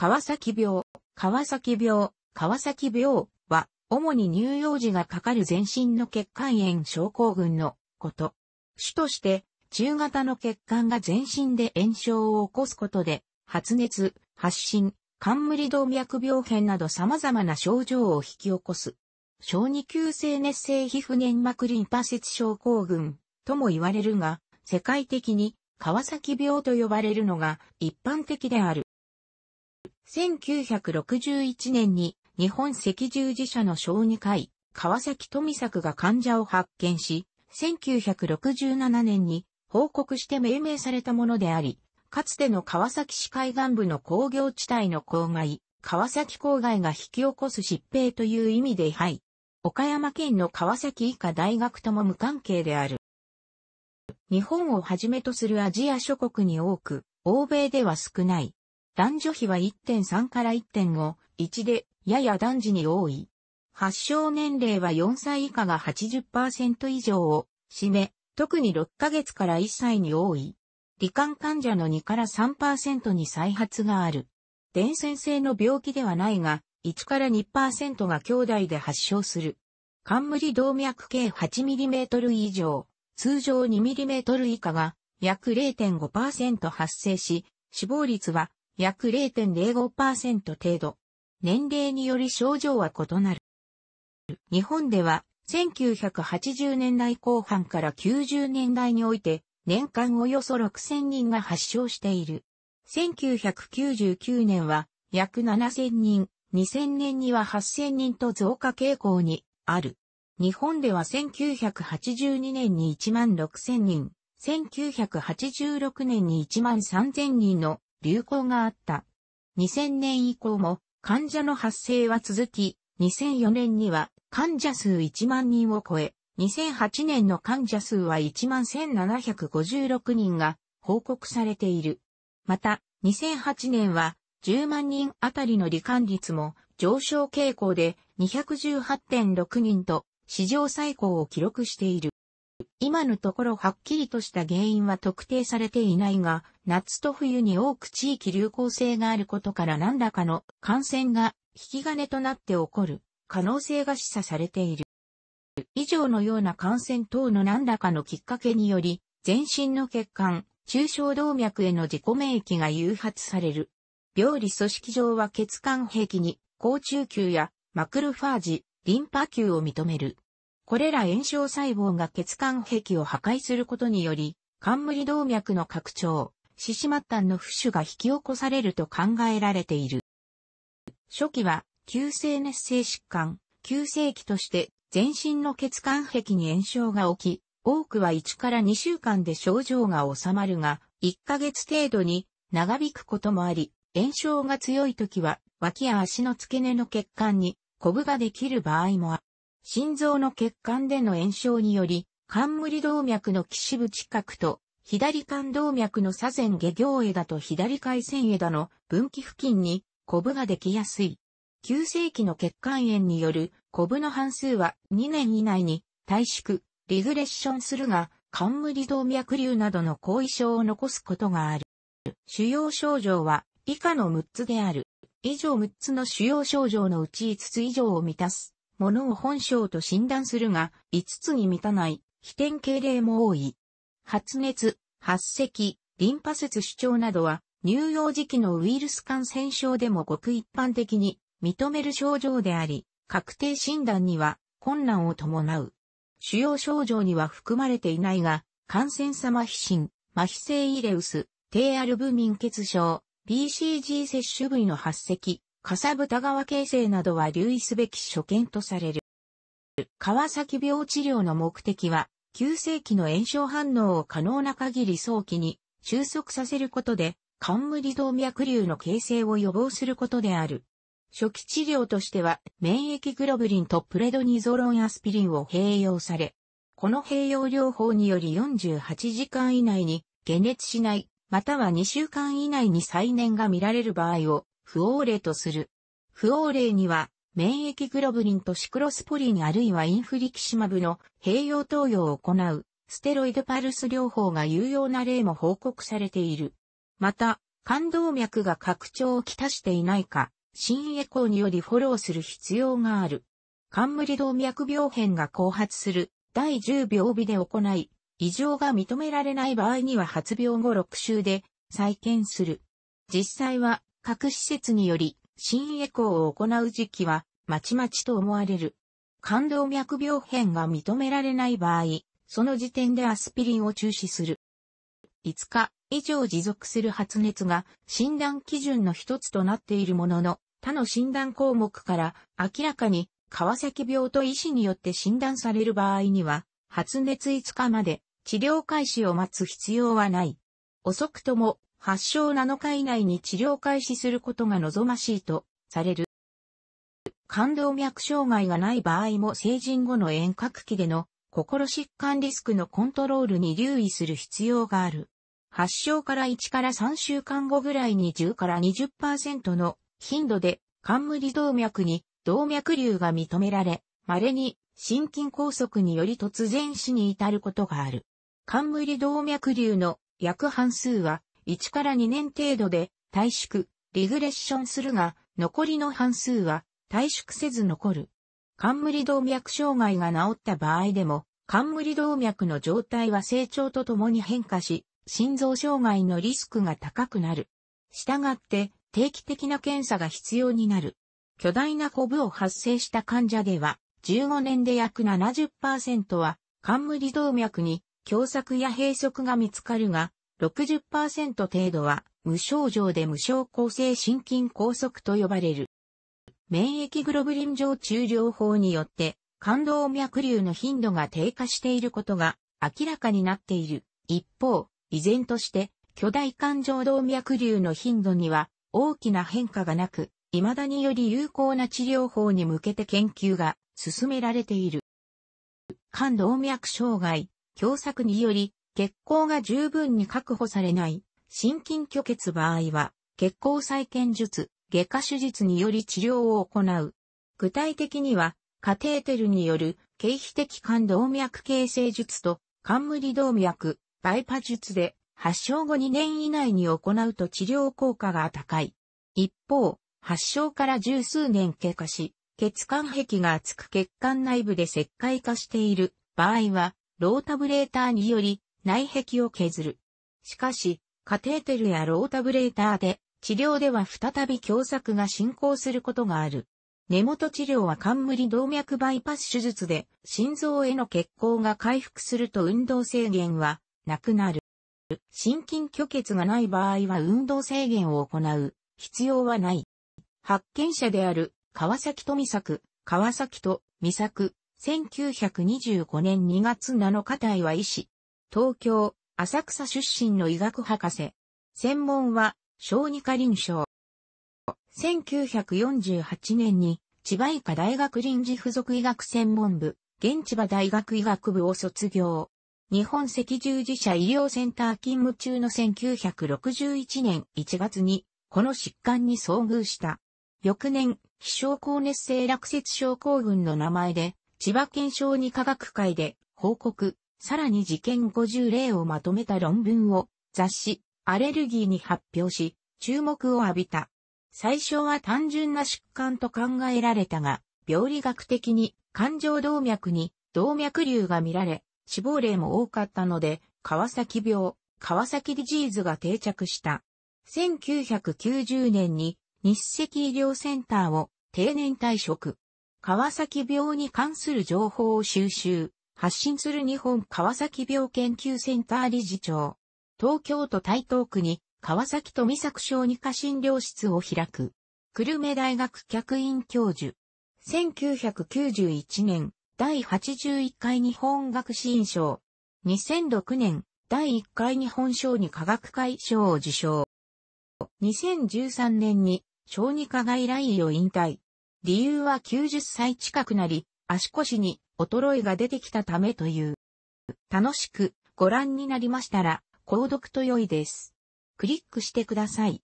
川崎病、川崎病、川崎病は、主に乳幼児がかかる全身の血管炎症候群のこと。主として、中型の血管が全身で炎症を起こすことで、発熱、発疹、冠動脈病変など様々な症状を引き起こす。小児急性熱性皮膚粘膜リンパ節症候群とも言われるが、世界的に川崎病と呼ばれるのが一般的である。1961年に日本赤十字社の小児科医、川崎富作が患者を発見し、1967年に報告して命名されたものであり、かつての川崎市海岸部の工業地帯の郊外、川崎郊外が引き起こす疾病という意味ではい。岡山県の川崎医科大学とも無関係である。日本をはじめとするアジア諸国に多く、欧米では少ない男女比は1.3から1.5、1で、やや男児に多い。発症年齢は4歳以下が80%以上を占め、特に6ヶ月から1歳に多い。罹患患者の2から3%に再発がある。伝染性の病気ではないが、1から2%が兄弟で発症する。冠動脈計 8mm 以上、通常 2mm 以下が約0.5%発生し、死亡率は約0.05%程度。年齢により症状は異なる。日本では1980年代後半から90年代において年間およそ6000人が発症している。1999年は約7000人、2000年には8000人と増加傾向にある。日本では1982年に1万6000人、1986年に1万3000人の流行があった。2000年以降も患者の発生は続き、2004年には患者数1万人を超え、2008年の患者数は11,756人が報告されている。また、2008年は10万人あたりの罹患率も上昇傾向で218.6人と史上最高を記録している。今のところはっきりとした原因は特定されていないが、夏と冬に多く地域流行性があることから何らかの感染が引き金となって起こる可能性が示唆されている。以上のような感染等の何らかのきっかけにより、全身の血管、中小動脈への自己免疫が誘発される。病理組織上は血管壁に、高中球やマクロファージ、リンパ球を認める。これら炎症細胞が血管壁を破壊することにより、冠動脈の拡張、四肢末端の浮腫が引き起こされると考えられている。初期は、急性熱性疾患、急性期として全身の血管壁に炎症が起き、多くは1から2週間で症状が治まるが、1ヶ月程度に長引くこともあり、炎症が強い時は脇や足の付け根の血管にコブができる場合もあ心臓の血管での炎症により、冠動脈の基部近くと、左冠動脈の左前下行枝と左回線枝の分岐付近に、コブができやすい。急性期の血管炎によるコブの半数は2年以内に退縮、リグレッションするが、冠動脈瘤などの後遺症を残すことがある。主要症状は以下の6つである。以上6つの主要症状のうち5つ以上を満たす。ものを本性と診断するが、5つに満たない、非典型例も多い。発熱、発赤、リンパ節主張などは、乳幼児期のウイルス感染症でもごく一般的に認める症状であり、確定診断には困難を伴う。主要症状には含まれていないが、感染様ま皮疹、麻痺性イレウス、低アルブミン血症、BCG 接種部位の発赤、かさぶた川形成などは留意すべき所見とされる。川崎病治療の目的は、急性期の炎症反応を可能な限り早期に収束させることで、冠動脈瘤の形成を予防することである。初期治療としては、免疫グロブリンとプレドニゾロンアスピリンを併用され、この併用療法により48時間以内に解熱しない、または2週間以内に再燃が見られる場合を不応例とする。不応例には、免疫グロブリンとシクロスポリンあるいはインフリキシマブの併用投与を行うステロイドパルス療法が有用な例も報告されている。また、肝動脈が拡張をきたしていないか、新エコーによりフォローする必要がある。冠動脈病変が後発する第10秒日で行い、異常が認められない場合には発病後6週で再建する。実際は各施設により、新エコーを行う時期は、まちまちと思われる。冠動脈病変が認められない場合、その時点でアスピリンを中止する。5日以上持続する発熱が診断基準の一つとなっているものの、他の診断項目から明らかに川崎病と医師によって診断される場合には、発熱5日まで治療開始を待つ必要はない。遅くとも発症7日以内に治療開始することが望ましいとされる。冠動脈障害がない場合も成人後の遠隔期での心疾患リスクのコントロールに留意する必要がある。発症から1から3週間後ぐらいに10から20%の頻度で冠動脈に動脈瘤が認められ、稀に心筋梗塞により突然死に至ることがある。冠動脈瘤の約半数は1から2年程度で退縮、リグレッションするが、残りの半数は退縮せず残る。冠動脈障害が治った場合でも、冠動脈の状態は成長とともに変化し、心臓障害のリスクが高くなる。したがって、定期的な検査が必要になる。巨大なコブを発生した患者では、15年で約70%は、冠動脈に狭窄や閉塞が見つかるが、60%程度は無症状で無症候性心筋梗塞と呼ばれる。免疫グロブリン上治療法によって肝動脈瘤の頻度が低下していることが明らかになっている。一方、依然として巨大肝状動脈瘤の頻度には大きな変化がなく、未だにより有効な治療法に向けて研究が進められている。肝動脈障害、狭窄により血行が十分に確保されない、心筋虚血場合は、血行再建術、外科手術により治療を行う。具体的には、カテーテルによる経皮的冠動脈形成術と冠動脈、バイパ術で発症後2年以内に行うと治療効果が高い。一方、発症から十数年経過し、血管壁が厚く血管内部で石灰化している場合は、ロータブレーターにより内壁を削る。しかし、カテーテルやロータブレーターで治療では再び狭窄が進行することがある。根元治療は冠動脈バイパス手術で心臓への血行が回復すると運動制限はなくなる。心筋虚血がない場合は運動制限を行う必要はない。発見者である川崎と美作、川崎と美作、1925年2月7日体は医師、東京、浅草出身の医学博士。専門は、小児科臨床。1948年に、千葉医科大学臨時附属医学専門部、現千葉大学医学部を卒業。日本赤十字社医療センター勤務中の1961年1月に、この疾患に遭遇した。翌年、気象高熱性落雪症候群の名前で、千葉県小児科学会で報告、さらに事件50例をまとめた論文を雑誌、アレルギーに発表し、注目を浴びた。最初は単純な疾患と考えられたが、病理学的に感情動脈に動脈瘤が見られ、死亡例も多かったので、川崎病、川崎ディジーズが定着した。1990年に日赤医療センターを定年退職。川崎病に関する情報を収集、発信する日本川崎病研究センター理事長。東京都台東区に川崎富作小児科診療室を開く。久留米大学客員教授。1991年第81回日本学士院賞。2006年第1回日本小児科学会賞を受賞。2013年に小児科外来医を引退。理由は90歳近くなり、足腰に衰えが出てきたためという。楽しくご覧になりましたら、購読と良いです。クリックしてください。